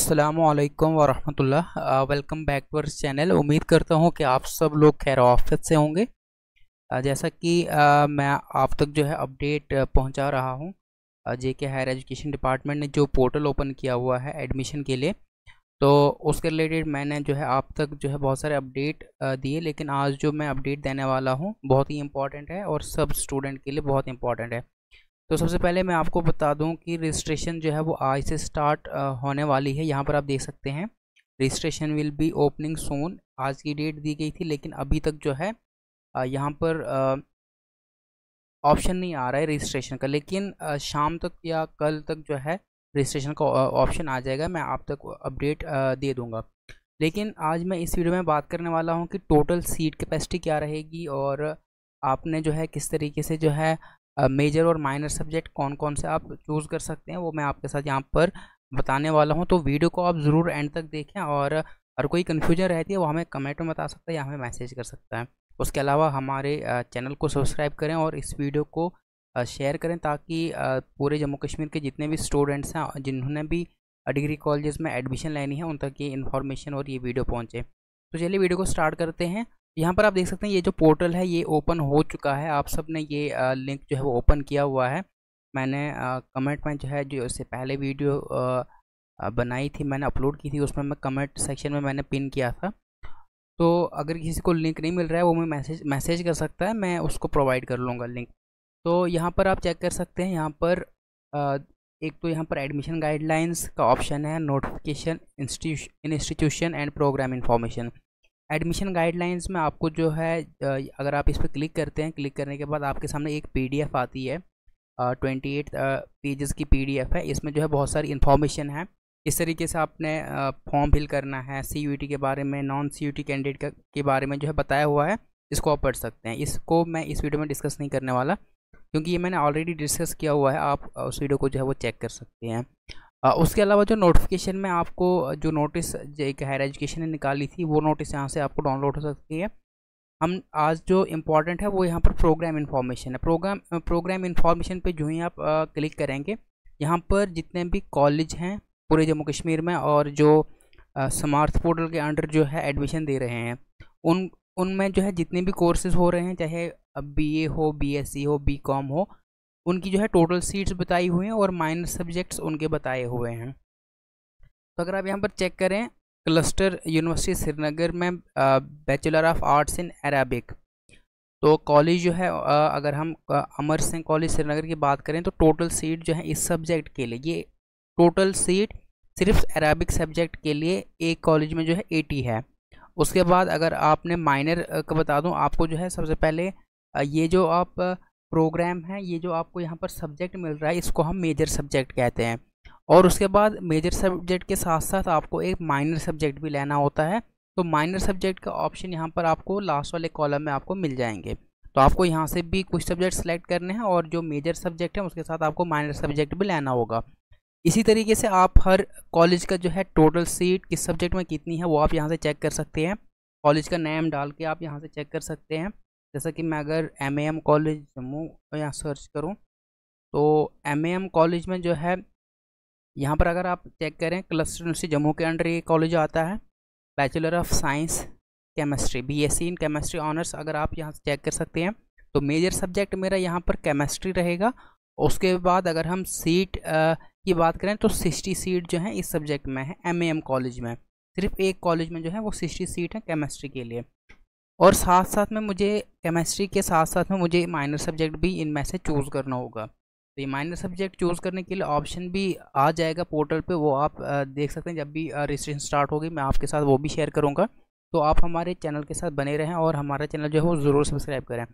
असलकम वरहमतुल्ला welcome back to our channel उम्मीद करता हूँ कि आप सब लोग खैर ऑफिस से होंगे जैसा कि मैं आप तक जो है अपडेट पहुँचा रहा हूँ जे के हायर एजुकेशन डिपार्टमेंट ने जो पोर्टल ओपन किया हुआ है एडमिशन के लिए तो उसके रिलेटेड मैंने जो है आप तक जो है बहुत सारे अपडेट दिए लेकिन आज जो मैं अपडेट देने वाला हूँ बहुत ही इंपॉर्टेंट है और सब स्टूडेंट के लिए बहुत इंपॉर्टेंट है तो सबसे पहले मैं आपको बता दूं कि रजिस्ट्रेशन जो है वो आज से स्टार्ट होने वाली है यहाँ पर आप देख सकते हैं registration will be opening soon आज की डेट दी गई थी लेकिन अभी तक जो है यहाँ पर ऑप्शन नहीं आ रहा है रजिस्ट्रेशन का लेकिन शाम तक या कल तक जो है रजिस्ट्रेशन का ऑप्शन आ जाएगा मैं आप तक अपडेट दे दूँगा लेकिन आज मैं इस वीडियो में बात करने वाला हूँ कि टोटल सीट कैपेसिटी क्या रहेगी और आपने जो है किस तरीके से जो है मेजर और माइनर सब्जेक्ट कौन कौन से आप चूज़ कर सकते हैं वो मैं आपके साथ यहाँ पर बताने वाला हूँ तो वीडियो को आप ज़रूर एंड तक देखें और हर कोई कन्फ्यूजन रहती है वो हमें कमेंट में बता सकता है या हमें मैसेज कर सकता है उसके अलावा हमारे चैनल को सब्सक्राइब करें और इस वीडियो को शेयर करें ताकि पूरे जम्मू कश्मीर के जितने भी स्टूडेंट्स हैं जिन्होंने भी डिग्री कॉलेज में एडमिशन लेनी है उन तक ये इन्फॉर्मेशन और ये वीडियो पहुँचे तो चलिए वीडियो को स्टार्ट करते हैं यहाँ पर आप देख सकते हैं ये जो पोर्टल है ये ओपन हो चुका है आप सब ने ये लिंक जो है वो ओपन किया हुआ है मैंने कमेंट में जो है जो इससे पहले वीडियो बनाई थी मैंने अपलोड की थी उसमें मैं कमेंट सेक्शन में मैंने पिन किया था तो अगर किसी को लिंक नहीं मिल रहा है वो मैं मैसेज मैसेज कर सकता है मैं उसको प्रोवाइड कर लूँगा लिंक तो यहाँ पर आप चेक कर सकते हैं यहाँ पर एक तो यहाँ पर एडमिशन गाइडलाइंस का ऑप्शन है notification institution and programme information admission guidelines में आपको जो है अगर आप इस पर क्लिक करते हैं क्लिक करने के बाद आपके सामने एक पीडीएफ आती है ट्वेंटी एट पेजेस की पीडीएफ है इसमें जो है बहुत सारी इन्फॉर्मेशन है इस तरीके से आपने फॉर्म फिल करना है सी के बारे में नॉन सी कैंडिडेट के बारे में जो है बताया हुआ है इसको आप पढ़ सकते हैं इसको मैं इस वीडियो में डिस्कस नहीं करने वाला क्योंकि ये मैंने ऑलरेडी डिस्कस किया हुआ है आप उस वीडियो को जो है वो चेक कर सकते हैं उसके अलावा जो नोटिफिकेशन में आपको जो नोटिस एक हायर एजुकेशन ने निकाली थी वो नोटिस यहाँ से आपको डाउनलोड हो सकती है हम आज जो इम्पॉर्टेंट है वो यहाँ पर प्रोग्राम इन्फॉर्मेशन है प्रोग्राम प्रोग्राम इन्फॉर्मेशन पे जो ही आप आ, क्लिक करेंगे यहाँ पर जितने भी कॉलेज हैं पूरे जम्मू कश्मीर में और जो स्मार्ट पोर्टल के अंडर जो है एडमिशन दे रहे हैं उन उनमें जो है जितने भी कोर्सेज हो रहे हैं चाहे बी ए हो बी एस सी हो बी कॉम हो उनकी जो है टोटल सीट्स बताई हुई हैं और माइनर सब्जेक्ट्स उनके बताए हुए हैं तो अगर आप यहाँ पर चेक करें क्लस्टर यूनिवर्सिटी श्रीनगर में bachelor of arts in Arabic तो कॉलेज जो है अगर हम अमर सिंह कॉलेज श्रीनगर की बात करें तो टोटल सीट जो है इस सब्जेक्ट के लिए ये टोटल सीट सिर्फ अरबिक सब्जेक्ट के लिए एक कॉलेज में जो है एटी है उसके बाद अगर आपने माइनर का बता दूँ आपको जो है सबसे पहले ये जो आप प्रोग्राम है ये जो आपको यहाँ पर सब्जेक्ट मिल रहा है इसको हम मेजर सब्जेक्ट कहते हैं और उसके बाद मेजर सब्जेक्ट के साथ साथ आपको एक माइनर सब्जेक्ट भी लेना होता है तो माइनर सब्जेक्ट का ऑप्शन यहाँ पर आपको लास्ट वाले कॉलम में आपको मिल जाएंगे तो आपको यहाँ से भी कुछ सब्जेक्ट सेलेक्ट करने हैं और जो मेजर सब्जेक्ट है उसके साथ आपको माइनर सब्जेक्ट भी लेना होगा इसी तरीके से आप हर कॉलेज का जो है टोटल सीट किस सब्जेक्ट में कितनी है वो आप यहाँ से चेक कर सकते हैं कॉलेज का नेम डाल के आप यहाँ से चेक कर सकते हैं जैसा कि मैं अगर M A M college Jammu यहाँ सर्च करूँ तो एम ए एम कॉलेज में जो है यहाँ पर अगर आप चेक करें क्लस्टर यूनिवर्सिटी जम्मू के अंडर ये कॉलेज आता है bachelor of science chemistry B S C in chemistry honours अगर आप यहाँ से चेक कर सकते हैं तो मेजर सब्जेक्ट मेरा यहाँ पर केमिस्ट्री रहेगा उसके बाद अगर हम सीट की बात करें तो सिक्सटी सीट जो है इस सब्जेक्ट में है एम ए एम कॉलेज में सिर्फ एक कॉलेज में जो है वो सिक्सटी सीट है केमिस्ट्री के लिए और साथ साथ में मुझे केमिस्ट्री के साथ साथ में मुझे माइनर सब्जेक्ट भी इनमें से चूज़ करना होगा तो ये माइनर सब्जेक्ट चूज़ करने के लिए ऑप्शन भी आ जाएगा पोर्टल पे वो आप देख सकते हैं जब भी रजिस्ट्रेशन स्टार्ट होगी मैं आपके साथ वो भी शेयर करूँगा तो आप हमारे चैनल के साथ बने रहें और हमारा चैनल जो है वो ज़रूर सब्सक्राइब करें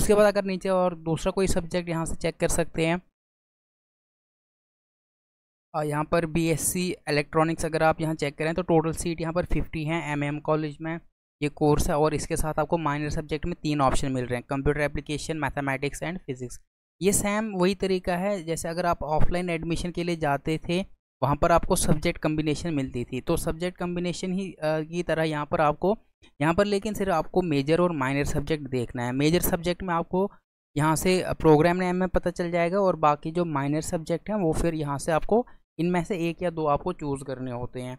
उसके बाद अगर नीचे और दूसरा कोई सब्जेक्ट यहाँ से चेक कर सकते हैं और यहाँ पर सी इलेक्ट्रॉनिक्स अगर आप यहाँ चेक करें तो टोटल सीट यहाँ पर 50 हैं एमएम कॉलेज में ये कोर्स है और इसके साथ आपको माइनर सब्जेक्ट में तीन ऑप्शन मिल रहे हैं computer application mathematics and physics ये सेम वही तरीका है जैसे अगर आप ऑफलाइन एडमिशन के लिए जाते थे वहाँ पर आपको सब्जेक्ट कम्बिनेशन मिलती थी तो सब्जेक्ट कम्बिनेशन ही की तरह यहाँ पर आपको यहाँ पर लेकिन सिर्फ आपको मेजर और माइनर सब्जेक्ट देखना है मेजर सब्जेक्ट में आपको यहाँ से प्रोग्राम नेम में पता चल जाएगा और बाकी जो माइनर सब्जेक्ट हैं वो फिर यहाँ से आपको इनमें से एक या दो आपको चूज़ करने होते हैं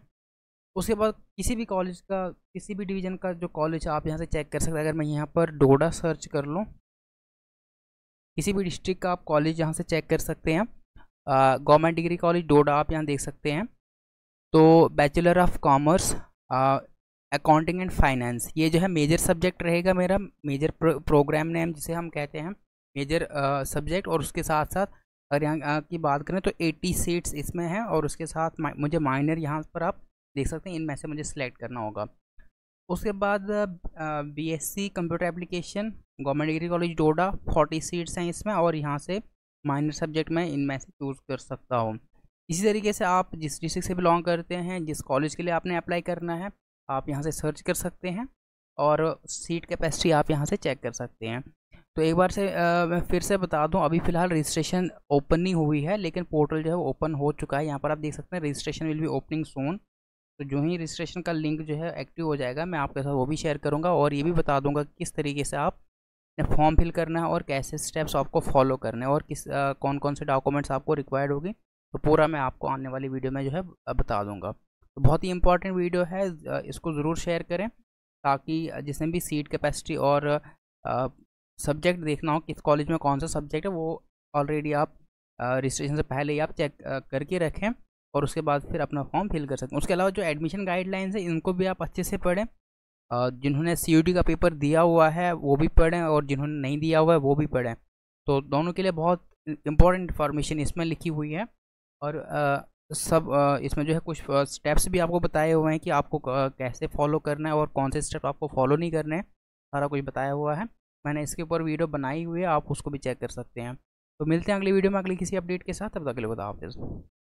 उसके बाद किसी भी कॉलेज का किसी भी डिवीज़न का जो कॉलेज है आप यहाँ से चेक कर सकते हैं अगर मैं यहाँ पर डोडा सर्च कर लूँ किसी भी डिस्ट्रिक्ट का आप कॉलेज यहाँ से चेक कर सकते हैं गवर्नमेंट डिग्री कॉलेज डोडा आप यहाँ देख सकते हैं तो bachelor of commerce accounting and finance ये जो है मेजर सब्जेक्ट रहेगा मेरा मेजर प्रोग्राम नेम जिसे हम कहते हैं मेजर सब्जेक्ट और उसके साथ साथ अगर यहाँ की बात करें तो 80 सीट्स इसमें हैं और उसके साथ मुझे माइनर यहाँ पर आप देख सकते हैं इनमें से मुझे सेलेक्ट करना होगा उसके बाद B S C computer application government degree college Doda forty seats हैं इसमें और यहाँ से माइनर सब्जेक्ट में इनमें से चूज़ कर सकता हूँ इसी तरीके से आप जिस डिस्ट्रिक्ट से बिलोंग करते हैं जिस कॉलेज के लिए आपने अप्लाई करना है आप यहाँ से सर्च कर सकते हैं और सीट कैपेसिटी आप यहाँ से चेक कर सकते हैं तो एक बार से आ, मैं फिर से बता दूं अभी फ़िलहाल रजिस्ट्रेशन ओपन नहीं हुई है लेकिन पोर्टल जो है ओपन हो चुका है यहाँ पर आप देख सकते हैं registration will be opening soon तो जो ही रजिस्ट्रेशन का लिंक जो है एक्टिव हो जाएगा मैं आपके साथ वो भी शेयर करूँगा और ये भी बता दूँगा किस तरीके से आप फॉर्म फिल करना है और कैसे स्टेप्स आपको फॉलो करने हैं और किस आ, कौन कौन से डॉक्यूमेंट्स आपको रिक्वायर्ड होगी तो पूरा मैं आपको आने वाली वीडियो में जो है बता दूंगा तो बहुत ही इंपॉर्टेंट वीडियो है इसको ज़रूर शेयर करें ताकि जिसने भी सीट कैपेसिटी और आ, सब्जेक्ट देखना हो किस कॉलेज में कौन सा सब्जेक्ट है वो ऑलरेडी आप रजिस्ट्रेशन से पहले ही आप चेक करके रखें और उसके बाद फिर अपना फॉर्म फिल कर सकते हैं उसके अलावा जो एडमिशन गाइडलाइंस है इनको भी आप अच्छे से पढ़ें जिन्होंने सी का पेपर दिया हुआ है वो भी पढ़ें और जिन्होंने नहीं दिया हुआ है वो भी पढ़ें तो दोनों के लिए बहुत इंपॉर्टेंट इन्फॉर्मेशन इसमें लिखी हुई है और आ, सब आ, इसमें जो है कुछ स्टेप्स भी आपको बताए हुए हैं कि आपको कैसे फॉलो करना है और कौन से स्टेप आपको फॉलो नहीं करने हैं सारा कुछ बताया हुआ है मैंने इसके ऊपर वीडियो बनाई हुई है आप उसको भी चेक कर सकते हैं तो मिलते हैं अगली वीडियो में अगले किसी अपडेट के साथ तब तक बताओ हाफिज़